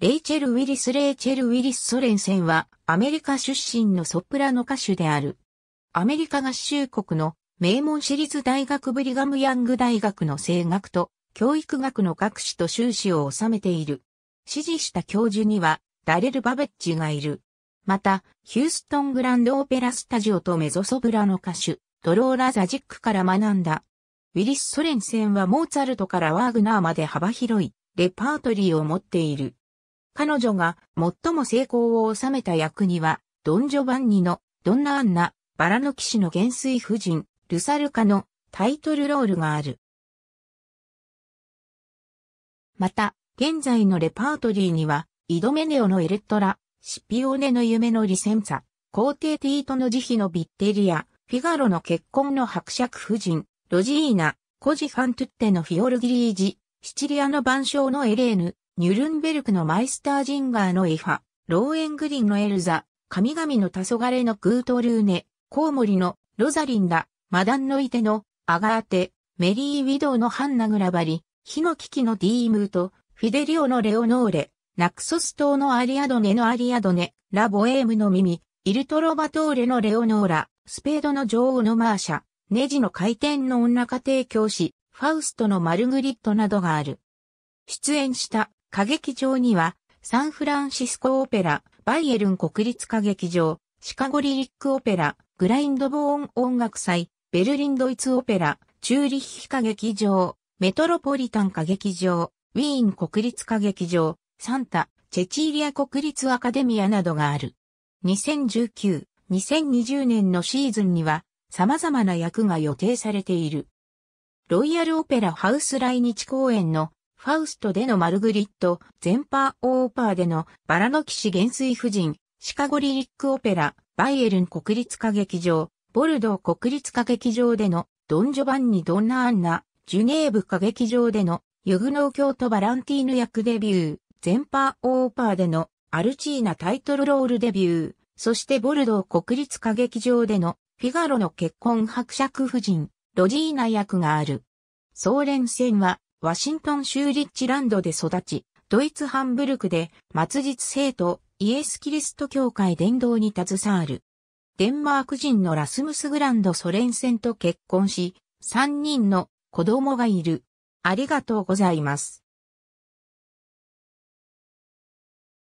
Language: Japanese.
レイチェル・ウィリス・レイチェル・ウィリス・ソレンセンは、アメリカ出身のソプラノ歌手である。アメリカ合衆国の名門私立大学ブリガム・ヤング大学の声楽と教育学の学士と修士を収めている。支持した教授には、ダレル・バベッジがいる。また、ヒューストン・グランド・オペラ・スタジオとメゾソプラノ歌手、ドローラ・ザジックから学んだ。ウィリス・ソレンセンはモーツァルトからワーグナーまで幅広いレパートリーを持っている。彼女が最も成功を収めた役には、ドン・ジョバンニのドンナ・アンナ、バラの騎士の元帥夫人、ルサルカのタイトルロールがある。また、現在のレパートリーには、イドメネオのエレットラ、シピオネの夢のリセンサ、皇帝ティートの慈悲のビッテリア、フィガロの結婚の伯爵夫人、ロジーナ、コジファントゥッテのフィオルギリージ、シチリアの晩鐘のエレーヌ、ニュルンベルクのマイスタージンガーのイファ、ローエングリンのエルザ、神々の黄昏のクートルーネ、コウモリのロザリンダ、マダンのイテのアガーテ、メリー・ウィドウのハンナ・グラバリ、ヒノキキのディームート、フィデリオのレオノーレ、ナクソス島のアリアドネのアリアドネ、ラボエームの耳、イルトロバトーレのレオノーラ、スペードの女王のマーシャ、ネジの回転の女家庭教師、ファウストのマルグリットなどがある。出演した歌劇場には、サンフランシスコオペラ、バイエルン国立歌劇場、シカゴリリックオペラ、グラインドボーン音楽祭、ベルリンドイツオペラ、チューリッヒ歌劇場、メトロポリタン歌劇場、ウィーン国立歌劇場、サンタ、チェチーリア国立アカデミアなどがある。2019、2020年のシーズンには様々な役が予定されている。ロイヤルオペラハウス来日公演のファウストでのマルグリット、ゼンパーオーパーでのバラの騎士元帥夫人、シカゴリリックオペラ、バイエルン国立歌劇場、ボルドー国立歌劇場でのドン・ジョバンニ・ドンナ・アンナ、ジュネーブ歌劇場でのユグノー京都バランティーヌ役デビュー、ゼンパーオーパーでのアルチーナタイトルロールデビュー、そしてボルドー国立歌劇場でのフィガロの結婚伯爵夫人、ロジーナ役がある。総連戦はワシントン州リッチランドで育ち、ドイツハンブルクで、末日生徒、イエス・キリスト教会伝道に携わる。デンマーク人のラスムス・グランド・ソレンセンと結婚し、3人の子供がいる。ありがとうございます。